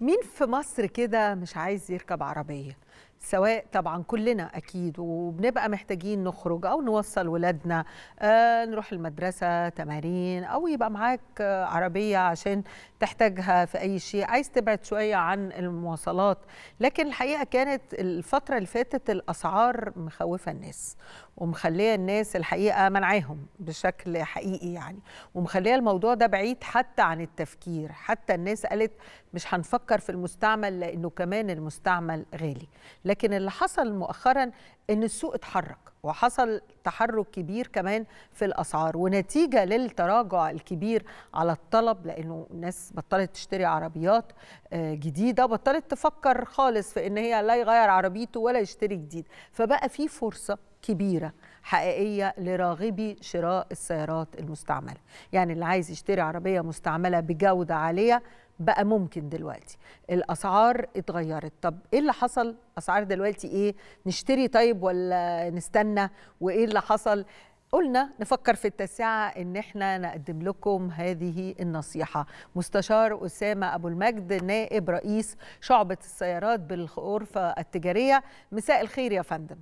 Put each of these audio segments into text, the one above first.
مين في مصر كده مش عايز يركب عربيه سواء طبعا كلنا اكيد وبنبقى محتاجين نخرج او نوصل ولادنا آه نروح المدرسه تمارين او يبقى معاك عربيه عشان تحتاجها في اي شيء عايز تبعد شويه عن المواصلات لكن الحقيقه كانت الفتره اللي فاتت الاسعار مخوفه الناس ومخليه الناس الحقيقه منعاهم بشكل حقيقي يعني ومخليه الموضوع ده بعيد حتى عن التفكير حتى الناس قالت مش هنفكر في المستعمل لانه كمان المستعمل غالي لكن اللي حصل مؤخرا ان السوق اتحرك وحصل تحرك كبير كمان في الاسعار ونتيجه للتراجع الكبير على الطلب لانه الناس بطلت تشتري عربيات آه، جديده بطلت تفكر خالص في ان هي لا يغير عربيته ولا يشتري جديد فبقى في فرصه كبيره حقيقيه لراغبي شراء السيارات المستعمله يعني اللي عايز يشتري عربيه مستعمله بجوده عاليه بقى ممكن دلوقتي الاسعار اتغيرت طب ايه اللي حصل اسعار دلوقتي ايه نشتري طيب ولا نستنى وايه اللي حصل قلنا نفكر في التاسعة ان احنا نقدم لكم هذه النصيحة مستشار أسامة أبو المجد نائب رئيس شعبة السيارات بالغرفة التجارية مساء الخير يا فندم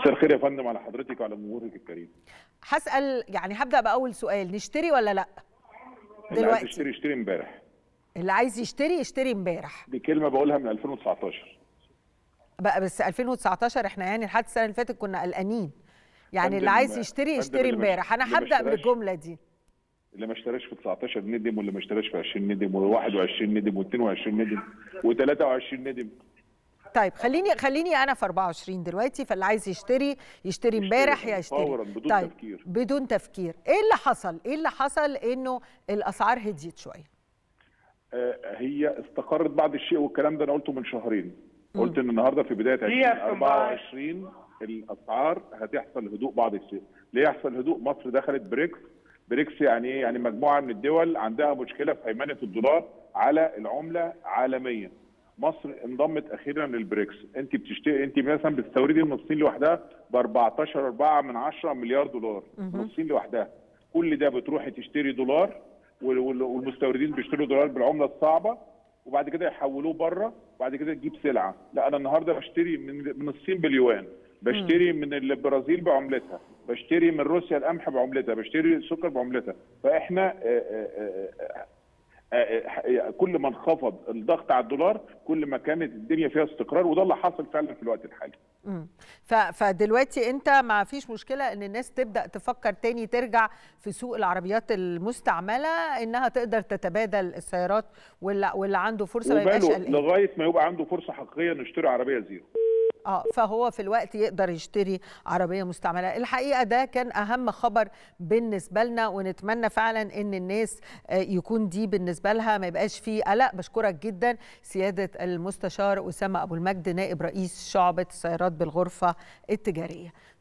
مساء الخير يا فندم على حضرتك وعلى جمهورك الكريم هسال يعني هبدا باول سؤال نشتري ولا لا دلوقتي اللي عايز يشتري يشتري امبارح اللي عايز يشتري يشتري امبارح دي كلمه بقولها من 2019 بقى بس 2019 احنا يعني لحد السنه اللي فاتت كنا قلقانين يعني اللي عايز يشتري يشتري امبارح انا هبدا بالجمله دي اللي ما اشتراش في 19 ندم واللي ما اشتراش في 20 ندم و21 ندم و22 ندم و23 ندم طيب خليني خليني انا في 24 دلوقتي فاللي عايز يشتري يشتري امبارح يا يشتري فورا بدون طيب تفكير بدون تفكير ايه اللي حصل ايه اللي حصل انه الاسعار هديت شويه آه، هي استقرت بعض الشيء والكلام ده انا قلته من شهرين قلت ان النهارده في بدايه 2024 الاسعار هتحصل هدوء بعض الشيء ليه يحصل هدوء مصر دخلت بريكس بريكس يعني ايه يعني مجموعه من الدول عندها مشكله في هيمنه الدولار على العمله عالميا مصر انضمت اخيرا للبريكس انت بتشتري انت مثلا بتستوردي من الصين لوحدها ب 14 4 من 10 مليار دولار من الصين لوحدها كل ده بتروحي تشتري دولار والمستوردين بيشتروا دولار بالعمله الصعبه وبعد كده يحولوه بره وبعد كده تجيب سلعه لا انا النهارده بشتري من من الصين باليوان بشتري من البرازيل بعملتها بشتري من روسيا القمح بعملتها بشتري السكر بعملتها فاحنا كل ما انخفض الضغط على الدولار كل ما كانت الدنيا فيها استقرار وده اللي حصل فعلا في الوقت الحالي فدلوقتي انت ما فيش مشكله ان الناس تبدا تفكر تاني ترجع في سوق العربيات المستعمله انها تقدر تتبادل السيارات واللي, واللي عنده فرصه ما يبقاش لغايه ما يبقى عنده فرصه حقيقيه انه يشتري عربيه زيرو اه فهو في الوقت يقدر يشتري عربيه مستعمله الحقيقه ده كان اهم خبر بالنسبه لنا ونتمنى فعلا ان الناس آه، يكون دي بالنسبه لها ما يبقاش فيه قلق بشكرك جدا سياده المستشار اسامه ابو المجد نائب رئيس شعبه السيارات بالغرفه التجاريه